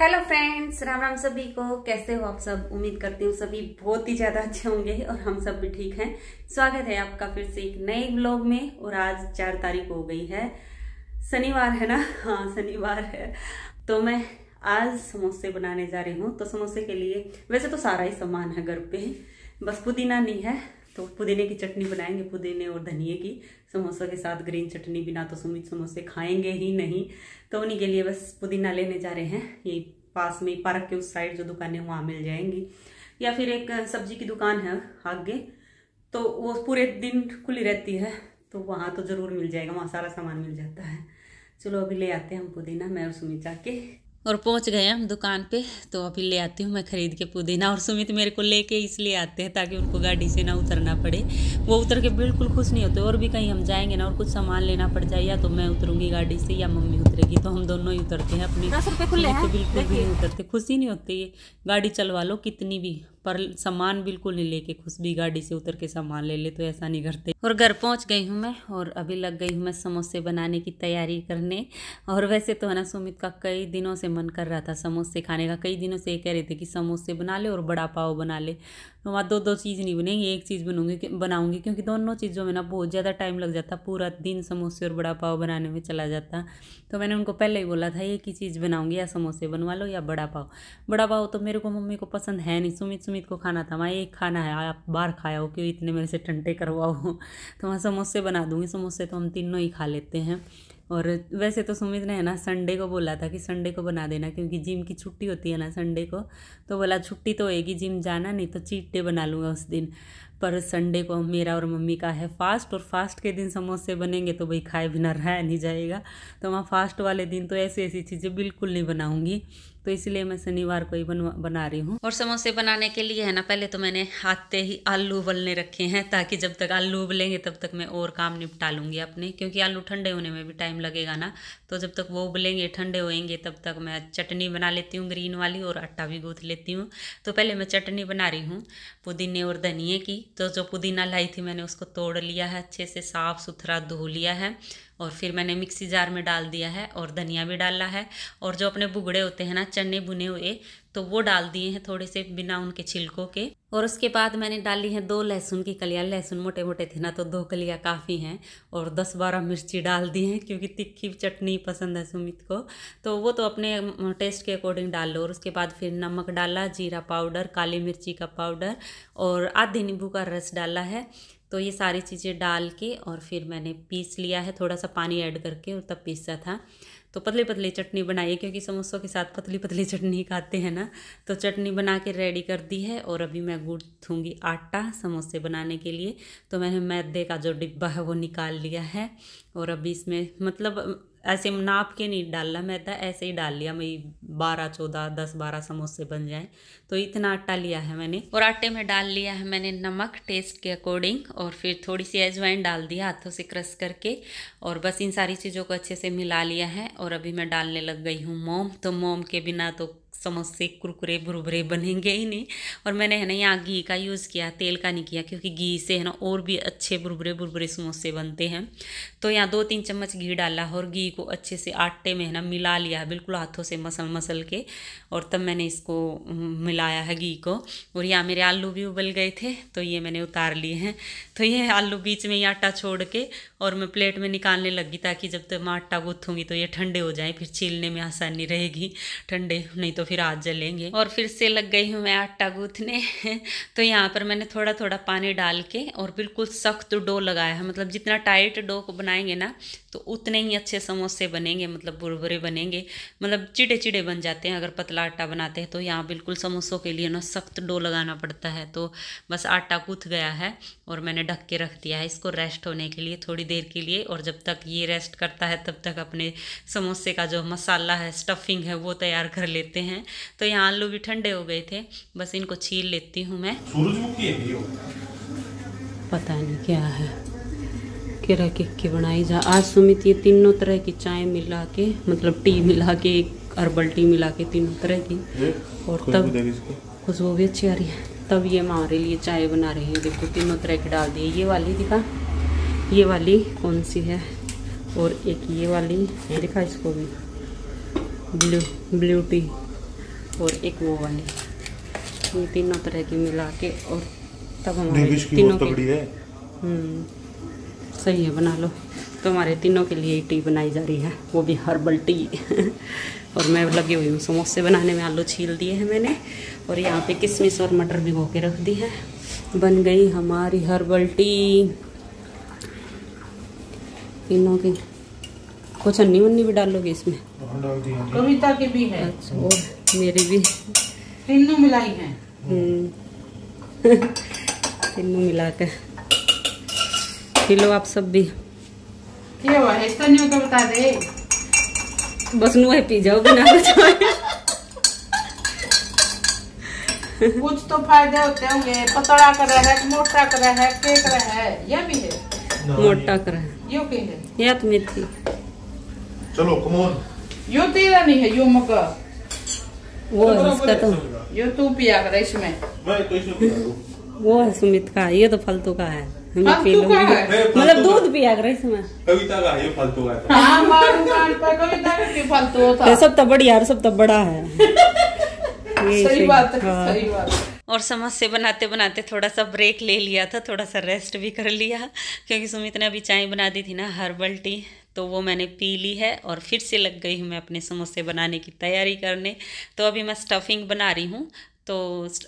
Hello friends Ram Ram सभी को कैसे हो आप सब उम्मीद करती हूँ सभी बहुत ही ज़्यादा अच्छे होंगे और हम सब भी ठीक हैं स्वागत है आपका फिर से एक नए ब्लॉग में और आज चार तारीख हो गई है शनिवार है ना हाँ शनिवार है तो मैं आज समोसे बनाने जा रही हूँ तो समोसे के लिए वैसे तो सारा ही सामान है घर पे बस पुदीना नहीं है तो पुदीने की चटनी बनाएंगे पुदीने और धनिए की समोसा के साथ ग्रीन चटनी बिना तो सुमित समोसे खाएंगे ही नहीं तो उन्हीं के लिए बस पुदीना लेने जा रहे हैं ये पास में पार्क के उस साइड जो दुकान है वहाँ मिल जाएंगी या फिर एक सब्जी की दुकान है आगे तो वो पूरे दिन खुली रहती है तो वहाँ तो ज़रूर मिल जाएगा वहाँ सारा सामान मिल जाता है चलो अभी ले आते हैं हम पुदीना मैं और सुमित जाके और पहुंच गए हम दुकान पे तो अभी ले आती हूँ मैं ख़रीद के पुदीना और सुमित मेरे को लेके इसलिए आते हैं ताकि उनको गाड़ी से ना उतरना पड़े वो उतर के बिल्कुल खुश नहीं होते और भी कहीं हम जाएंगे ना और कुछ सामान लेना पड़ जाए या तो मैं उतरूँगी गाड़ी से या मम्मी उतरेगी तो हम दोनों ही उतरते हैं अपने तो बिल्कुल भी नहीं उतरते खुशी नहीं होती ये गाड़ी चलवा लो कितनी भी पर सामान बिल्कुल नहीं लेके खुश भी गाड़ी से उतर के सामान ले ले तो ऐसा नहीं करते और घर पहुंच गई हूँ मैं और अभी लग गई हूँ मैं समोसे बनाने की तैयारी करने और वैसे तो है ना सुमित का कई दिनों से मन कर रहा था समोसे खाने का कई दिनों से ये कह रहे थे कि समोसे बना ले और बड़ा पाव बना ले वहाँ दो दो चीज़ नहीं बनेंगी एक चीज़ बनूंगी बनाऊंगी क्योंकि दोनों चीज़ों में ना बहुत ज़्यादा टाइम लग जाता पूरा दिन समोसे और बड़ा पाव बनाने में चला जाता तो मैंने उनको पहले ही बोला था एक ही चीज़ बनाऊंगी या समोसे बनवा लो या बड़ा पाव बड़ा पाव तो मेरे को मम्मी को पसंद है नहीं सुमित सुमित को खाना था वहाँ एक खाना है आप बाहर खाया हो क्यों इतने मेरे से टंटे करवाओ तो वहाँ समोसे बना दूँगी समोसे तो हम तीनों ही खा लेते हैं और वैसे तो सुमित ने है ना संडे को बोला था कि संडे को बना देना क्योंकि जिम की छुट्टी होती है ना संडे को तो बोला छुट्टी तो होगी जिम जाना नहीं तो चीट डे बना लूँगा उस दिन पर संडे को मेरा और मम्मी का है फास्ट और फास्ट के दिन समोसे बनेंगे तो भाई खाए बिना रह नहीं जाएगा तो वहाँ फास्ट वाले दिन तो ऐसी ऐसी चीज़ें बिल्कुल नहीं बनाऊँगी तो इसलिए मैं शनिवार को ही बनवा बना रही हूँ और समोसे बनाने के लिए है ना पहले तो मैंने आते ही आलू उबलने रखे हैं ताकि जब तक आलू उबलेंगे तब तक मैं और काम निपटा लूँगी अपने क्योंकि आलू ठंडे होने में भी टाइम लगेगा ना तो जब तक वो उबलेंगे ठंडे होएंगे तब तक मैं चटनी बना लेती हूँ ग्रीन वाली और आटा भी गूँथ लेती हूँ तो पहले मैं चटनी बना रही हूँ पुदीने और धनिए की तो जो पुदीना लाई थी मैंने उसको तोड़ लिया है अच्छे से साफ़ सुथरा धो लिया है और फिर मैंने मिक्सी जार में डाल दिया है और धनिया भी डाला है और जो अपने बुगड़े होते हैं ना चने बुने हुए तो वो डाल दिए हैं थोड़े से बिना उनके छिलकों के और उसके बाद मैंने डाली है दो लहसुन की कलियाँ लहसुन मोटे मोटे थे ना तो दो कलियाँ काफ़ी हैं और दस बारह मिर्ची डाल दी हैं क्योंकि तिखी चटनी पसंद है सुमित को तो वो तो अपने टेस्ट के अकॉर्डिंग डाल लो और उसके बाद फिर नमक डाला जीरा पाउडर काली मिर्ची का पाउडर और आधे नींबू का रस डाला है तो ये सारी चीज़ें डाल के और फिर मैंने पीस लिया है थोड़ा सा पानी ऐड करके और तब पीसा था तो पतले पतले चटनी बनाइए क्योंकि समोसों के साथ पतली पतली चटनी खाते हैं ना तो चटनी बना के रेडी कर दी है और अभी मैं गूंथूँगी आटा समोसे बनाने के लिए तो मैंने मैदे का जो डिब्बा है वो निकाल लिया है और अभी इसमें मतलब ऐसे नाप के नहीं डालना मैदा तो ऐसे ही डाल लिया मैं बारह चौदह दस बारह समोसे बन जाए तो इतना आटा लिया है मैंने और आटे में डाल लिया है मैंने नमक टेस्ट के अकॉर्डिंग और फिर थोड़ी सी अजवाइन डाल दिया हाथों से क्रश करके और बस इन सारी चीज़ों को अच्छे से मिला लिया है और अभी मैं डालने लग गई हूँ मोम तो मोम के बिना तो समोसे कुरकुरे भुरभुरे बनेंगे ही नहीं और मैंने है ना यहाँ घी का यूज़ किया तेल का नहीं किया क्योंकि घी से है ना और भी अच्छे भुरभुरे भुरभुरे समोसे बनते हैं तो यहाँ दो तीन चम्मच घी डाला और घी को अच्छे से आटे में है ना मिला लिया बिल्कुल हाथों से मसल मसल के और तब मैंने इसको मिलाया है घी को और यहाँ मेरे आलू भी उबल गए थे तो ये मैंने उतार लिए हैं तो ये आलू बीच में ही आटा छोड़ के और मैं प्लेट में निकालने लगी ताकि जब तक मैं आटा गूँथूँगी तो ये ठंडे हो जाए फिर छीलने में आसानी रहेगी ठंडे नहीं तो फिर आज जलेंगे और फिर से लग गई हूँ मैं आटा गूथने तो यहाँ पर मैंने थोड़ा थोड़ा पानी डाल के और बिल्कुल सख्त डो लगाया है मतलब जितना टाइट डो को बनाएंगे ना तो उतने ही अच्छे समोसे बनेंगे मतलब बुरबुरे बनेंगे मतलब चिड़े चिड़े बन जाते हैं अगर पतला आटा बनाते हैं तो यहाँ बिल्कुल समोसों के लिए ना सख्त डो लगाना पड़ता है तो बस आटा कूथ गया है और मैंने ढक के रख दिया है इसको रेस्ट होने के लिए थोड़ी देर के लिए और जब तक ये रेस्ट करता है तब तक अपने समोसे का जो मसाला है स्टफिंग है वो तैयार कर लेते हैं हैं तो यहाँ आलू भी ठंडे हो गए थे बस इनको छील लेती हूँ मैं सूरजमुखी है पता नहीं क्या है केरा की के बनाई जा आज सुमित ये तीनों तरह की चाय मिला के मतलब टी मिला के एक हर्बल टी मिला के तीनों तरह की और तब खुशबू भी अच्छी आ रही है तब ये हमारे लिए चाय बना रहे हैं देखो तीनों तरह की डाल दी ये वाली दिखा ये वाली कौन सी है और एक ये वाली दिखा इसको भी ब्लू ब्लू टी और एक वो वाली ये तीनों तरह की मिला के और तब हमारे तीनों की है हम्म, सही है बना लो तो हमारे तीनों के लिए टी बनाई जा रही है वो भी हर्बल टी और मैं लगी हुई हूँ समोसे बनाने में आलू छील दिए हैं मैंने और यहाँ पे किशमिश और मटर भिगो के रख दी है बन गई हमारी हर्बल टी तीनों की कुछ अन्नी उन्नी भी डालोगे इसमें कविता के भी है अच्छा मेरे भी तीनों मिलाई है हम्म। तीनों मिला के खिलो आप सब भी क्या हुआ है तो नहीं होता बता दे बस नु पी जाओ बिना कुछ तो फायदे होते होंगे पतला कर रहा है मोटा कर रहा है केक रहा है यह भी है मोटा कर रहा है यो के है या तो मेथी चलो कमोन यो तेरा नहीं है यो मका वो है इसका तो ये तू पिया कर इसमें तो वो है सुमित का ये तो फालतू का है मतलब दूध पिया कर इसमें कविता का ये फालतू का है हाँ, कविता का फालतू सब तो बढ़िया सब तो बड़ा है सही बात है हाँ। सही बात है और समोसे बनाते बनाते थोड़ा सा ब्रेक ले लिया था थोड़ा सा रेस्ट भी कर लिया क्योंकि सुमित ने अभी चाय बना दी थी ना हर्बल टी तो वो मैंने पी ली है और फिर से लग गई हूँ मैं अपने समोसे बनाने की तैयारी करने तो अभी मैं स्टफिंग बना रही हूँ तो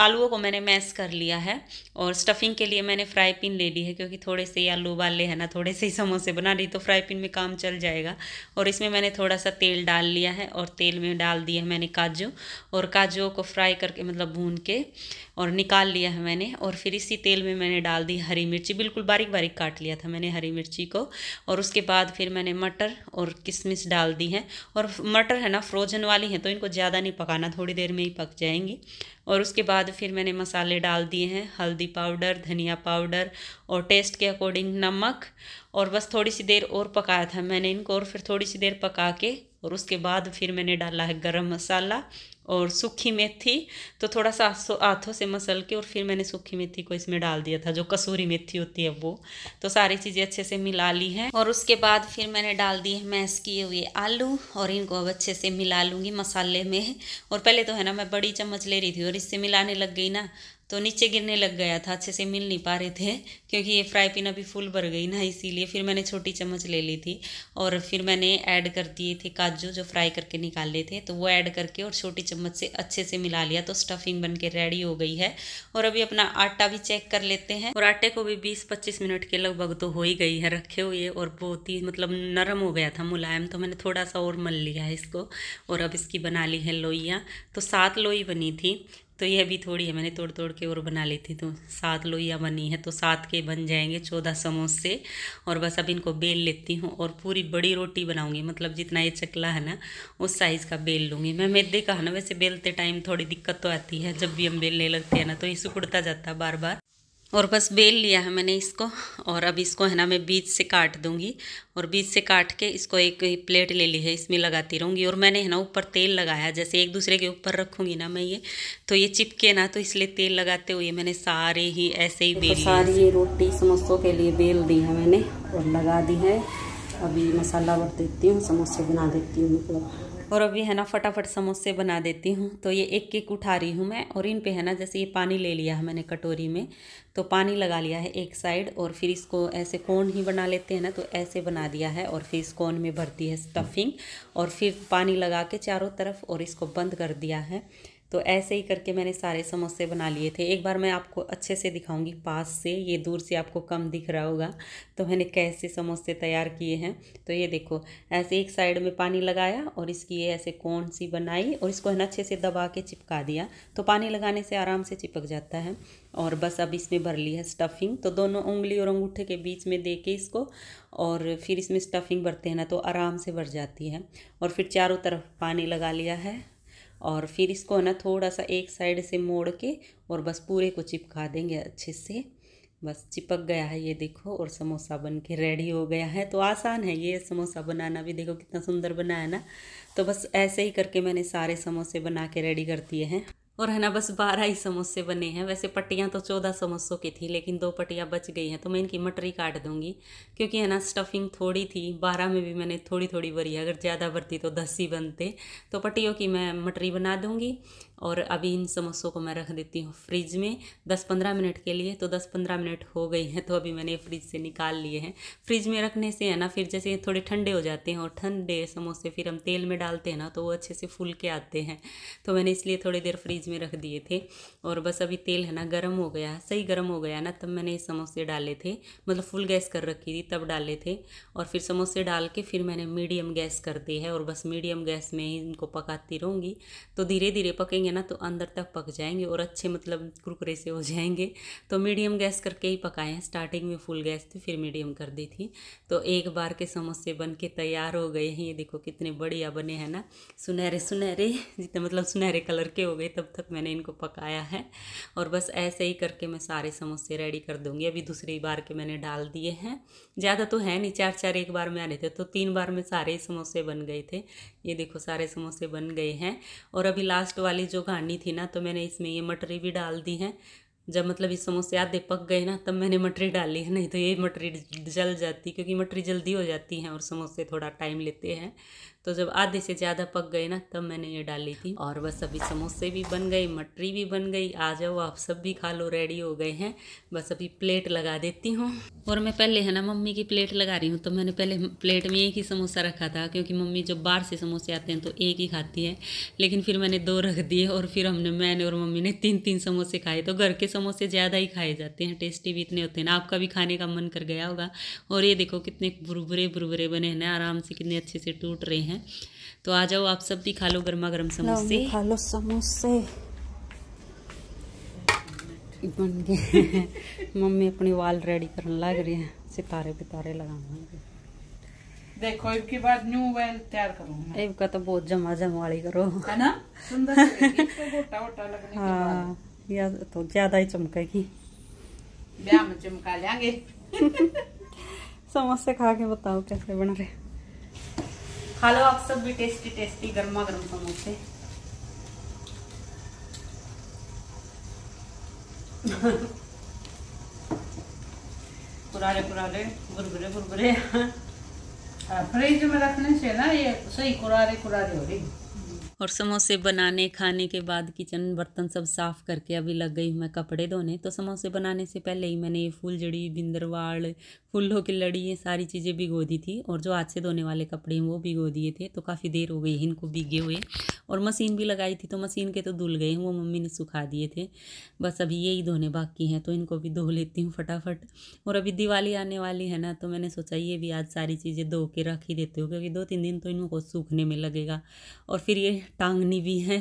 आलूओं को मैंने मैश कर लिया है और स्टफिंग के लिए मैंने फ्राई पिन ले ली है क्योंकि थोड़े से ही आलू उबाले हैं ना थोड़े से ही समोसे बना रही तो फ्राई पिन में काम चल जाएगा और इसमें मैंने थोड़ा सा तेल डाल लिया है और तेल में डाल दिया है मैंने काजू और काजुओं को फ्राई करके मतलब भून के और निकाल लिया है मैंने और फिर इसी तेल में मैंने डाल दी हरी मिर्ची बिल्कुल बारीक बारीक काट लिया था मैंने हरी मिर्ची को और उसके बाद फिर मैंने मटर और किशमिश डाल दी है और मटर है ना फ्रोजन वाली हैं तो इनको ज़्यादा नहीं पकाना थोड़ी देर में ही पक जाएंगी और उसके बाद फिर मैंने मसाले डाल दिए हैं हल्दी पाउडर धनिया पाउडर और टेस्ट के अकॉर्डिंग नमक और बस थोड़ी सी देर और पकाया था मैंने इनको और फिर थोड़ी सी देर पका के और उसके बाद फिर मैंने डाला है गरम मसाला और सूखी मेथी तो थोड़ा सा हाथों से मसल के और फिर मैंने सूखी मेथी को इसमें डाल दिया था जो कसूरी मेथी होती है वो तो सारी चीज़ें अच्छे से मिला ली हैं और उसके बाद फिर मैंने डाल दी है मैस किए हुए आलू और इनको अब अच्छे से मिला लूँगी मसाले में और पहले तो है ना मैं बड़ी चम्मच ले रही थी और इससे मिलाने लग गई ना तो नीचे गिरने लग गया था अच्छे से मिल नहीं पा रहे थे क्योंकि ये फ्राई पिन अभी फुल भर गई ना इसीलिए फिर मैंने छोटी चम्मच ले ली थी और फिर मैंने ऐड कर दिए थे काजू जो फ्राई करके निकाले थे तो वो ऐड करके और छोटी चम्मच से अच्छे से मिला लिया तो स्टफिंग बन के रेडी हो गई है और अभी अपना आटा भी चेक कर लेते हैं और आटे को भी बीस पच्चीस मिनट के लगभग तो हो ही गई है रखे हुए और बहुत ही मतलब नरम हो गया था मुलायम तो मैंने थोड़ा सा और मल लिया है इसको और अब इसकी बना ली है लोइयाँ तो सात लोई बनी थी तो ये अभी थोड़ी है मैंने तोड़ तोड़ के और बना ली थी तो सात लोइयाँ बनी है तो सात के बन जाएंगे चौदह समोसे और बस अब इनको बेल लेती हूँ और पूरी बड़ी रोटी बनाऊँगी मतलब जितना ये चकला है ना उस साइज़ का बेल लूँगी मैं मैदे का है ना वैसे बेलते टाइम थोड़ी दिक्कत तो आती है जब भी हम बेलने लगते हैं ना तो ये सुकुड़ता जाता बार बार और बस बेल लिया है मैंने इसको और अब इसको है ना मैं बीच से काट दूंगी और बीच से काट के इसको एक प्लेट ले ली है इसमें लगाती रहूँगी और मैंने है ना ऊपर तेल लगाया जैसे एक दूसरे के ऊपर रखूँगी ना मैं ये तो ये चिपके ना तो इसलिए तेल लगाते हुए मैंने सारे ही ऐसे ही तो बेल तो सारी ये रोटी समोसों के लिए बेल दी है मैंने और लगा दी है अभी मसाला बट देती हूँ समोसे बना देती हूँ मतलब और अभी है ना फटाफट समोसे बना देती हूँ तो ये एक एक उठा रही हूँ मैं और इन पे है ना जैसे ये पानी ले लिया है मैंने कटोरी में तो पानी लगा लिया है एक साइड और फिर इसको ऐसे कोन ही बना लेते हैं ना तो ऐसे बना दिया है और फिर इस कोन में भरती है स्टफिंग और फिर पानी लगा के चारों तरफ और इसको बंद कर दिया है तो ऐसे ही करके मैंने सारे समोसे बना लिए थे एक बार मैं आपको अच्छे से दिखाऊंगी पास से ये दूर से आपको कम दिख रहा होगा तो मैंने कैसे समोसे तैयार किए हैं तो ये देखो ऐसे एक साइड में पानी लगाया और इसकी ये ऐसे कौन सी बनाई और इसको है ना अच्छे से दबा के चिपका दिया तो पानी लगाने से आराम से चिपक जाता है और बस अब इसमें भर ली है स्टफिंग तो दोनों उंगली और अंगूठे के बीच में दे के इसको और फिर इसमें स्टफिंग भरते हैं ना तो आराम से भर जाती है और फिर चारों तरफ पानी लगा लिया है और फिर इसको है ना थोड़ा सा एक साइड से मोड़ के और बस पूरे को चिपका देंगे अच्छे से बस चिपक गया है ये देखो और समोसा बन के रेडी हो गया है तो आसान है ये समोसा बनाना भी देखो कितना सुंदर बना है ना तो बस ऐसे ही करके मैंने सारे समोसे बना के रेडी कर दिए हैं और है ना बस बारह ही समोसे बने हैं वैसे पट्टियाँ तो चौदह समोसों की थी लेकिन दो पट्टियाँ बच गई हैं तो मैं इनकी मटरी काट दूँगी क्योंकि है ना स्टफिंग थोड़ी थी बारह में भी मैंने थोड़ी थोड़ी भरी अगर ज़्यादा भरती तो दस ही बनते तो पट्टियों की मैं मटरी बना दूँगी और अभी इन समोसों को मैं रख देती हूँ फ्रिज में 10-15 मिनट के लिए तो 10-15 मिनट हो गई हैं तो अभी मैंने फ्रिज से निकाल लिए हैं फ्रिज में रखने से है ना फिर जैसे थोड़े ठंडे हो जाते हैं और ठंडे समोसे फिर हम तेल में डालते हैं ना तो वो अच्छे से फूल के आते हैं तो मैंने इसलिए थोड़ी देर फ्रिज में रख दिए थे और बस अभी तेल है ना गर्म हो गया सही गर्म हो गया ना तब मैंने समोसे डाले थे मतलब फुल गैस कर रखी थी तब डाले थे और फिर समोसे डाल के फिर मैंने मीडियम गैस कर दी है और बस मीडियम गैस में ही इनको पकाती रहूँगी तो धीरे धीरे पकेंगे करेंगे ना तो अंदर तक पक जाएंगे और अच्छे मतलब कुरकुरे से हो जाएंगे तो मीडियम गैस करके ही पकाए हैं स्टार्टिंग में फुल गैस थी फिर मीडियम कर दी थी तो एक बार के समोसे बन के तैयार हो गए हैं ये देखो कितने बढ़िया बने हैं ना सुनहरे सुनहरे जितने मतलब सुनहरे कलर के हो गए तब तक मैंने इनको पकाया है और बस ऐसे ही करके मैं सारे समोसे रेडी कर दूँगी अभी दूसरी बार के मैंने डाल दिए हैं ज़्यादा तो है नहीं चार चार एक बार में आ थे तो तीन बार में सारे समोसे बन गए थे ये देखो सारे समोसे बन गए हैं और अभी लास्ट वाली जो जो घानी थी ना तो मैंने इसमें ये मटरी भी डाल दी है जब मतलब इस समोसे आधे पक गए ना तब मैंने मटरी डाली है नहीं तो ये मटरी जल जाती क्योंकि मटरी जल्दी हो जाती है और समोसे थोड़ा टाइम लेते हैं तो जब आधे से ज़्यादा पक गए ना तब मैंने ये डाली थी और बस अभी समोसे भी बन गए मटरी भी बन गई आ जाओ आप सब भी खा लो रेडी हो गए हैं बस अभी प्लेट लगा देती हूँ और मैं पहले है ना मम्मी की प्लेट लगा रही हूँ तो मैंने पहले प्लेट में एक ही समोसा रखा था क्योंकि मम्मी जब बाहर से समोसे आते हैं तो एक ही खाती है लेकिन फिर मैंने दो रख दिए और फिर हमने मैंने और मम्मी ने तीन तीन समोसे खाए तो घर के समोसे ज़्यादा ही खाए जाते हैं टेस्टी भी इतने होते हैं ना आपका भी खाने का मन कर गया होगा और ये देखो कितने बुरबुरे बुरबुरे बने हैं आराम से कितने अच्छे से टूट रहे हैं है तो आ जाओ आप सब भी खा लो गर्मा गर्म समोसे खा लो समोसे बन गए मम्मी अपनी वाल रेडी कर लग रही है सितारे पितारे लगाने देखो इनकी बार न्यू वेल तैयार करूंगा इनका तो बहुत जमा जमाड़ी करो है ना सुंदर हाँ या तो ज्यादा ही चमकेगी चमका लेंगे समोसे खा के बताओ कैसे बन रहे खा लो आप सब भी टेस्टी टेस्टी गर्मा गर्म समोसे पुराने पुराने बुरबुरे गुरगुरे हाँ, फ्रिज में रखने से ना ये सही कुरारे कुरारे हो रही और समोसे बनाने खाने के बाद किचन बर्तन सब साफ़ करके अभी लग गई मैं कपड़े धोने तो समोसे बनाने से पहले ही मैंने ये फूल जड़ी बिंदरवाल फूलों की लड़ी ये सारी चीज़ें भिगो दी थी और जो आज से धोने वाले कपड़े हैं वो भिगो दिए थे तो काफ़ी देर हो गई इनको भिगे हुए और मशीन भी लगाई थी तो मशीन के तो धुल गए हैं वो मम्मी ने सुखा दिए थे बस अभी यही धोने बाकी हैं तो इनको भी धो लेती हूँ फटाफट और अभी दिवाली आने वाली है ना तो मैंने सोचा ये भी आज सारी चीज़ें धो के रख ही देते हो क्योंकि दो तीन दिन तो इनको सूखने में लगेगा और फिर ये टांगनी भी है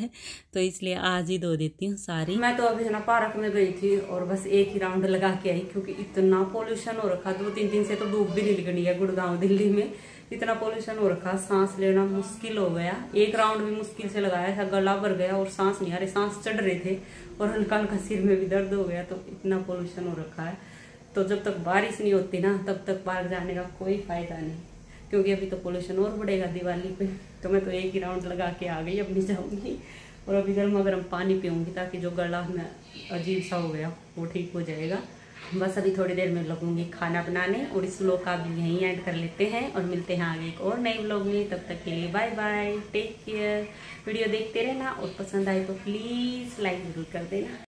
तो इसलिए आज ही धो देती हूँ सारी मैं तो अभी ना पार्क में गई थी और बस एक ही राउंड लगा के आई क्योंकि इतना पॉल्यूशन हो रखा दो तीन दिन से तो धूप भी नहीं लगनी है गुड़गांव दिल्ली में इतना पॉल्यूशन हो रखा सांस लेना मुश्किल हो गया एक राउंड भी मुश्किल से लगाया था गला भर गया और सांस नहीं आ रही सांस चढ़ रहे थे और हल्का हल्का सिर में भी दर्द हो गया तो इतना पॉल्यूशन हो रखा है तो जब तक बारिश नहीं होती ना तब तक पार्क जाने का कोई फायदा नहीं क्योंकि अभी तो पोल्यूशन और बढ़ेगा दिवाली पे तो मैं तो एक ही राउंड लगा के आ गई अपनी जाऊँगी और अभी गर्मा गर्म पानी पीऊँगी ताकि जो गला में अजीब सा हो गया वो ठीक हो जाएगा बस अभी थोड़ी देर में लगूंगी खाना बनाने और इस ब्लॉग का भी यहीं ऐड कर लेते हैं और मिलते हैं आगे एक और नए ब्लॉग में तब तक के लिए bye bye take care video देखते रहना और पसंद आए तो प्लीज़ लाइक जरूर कर देना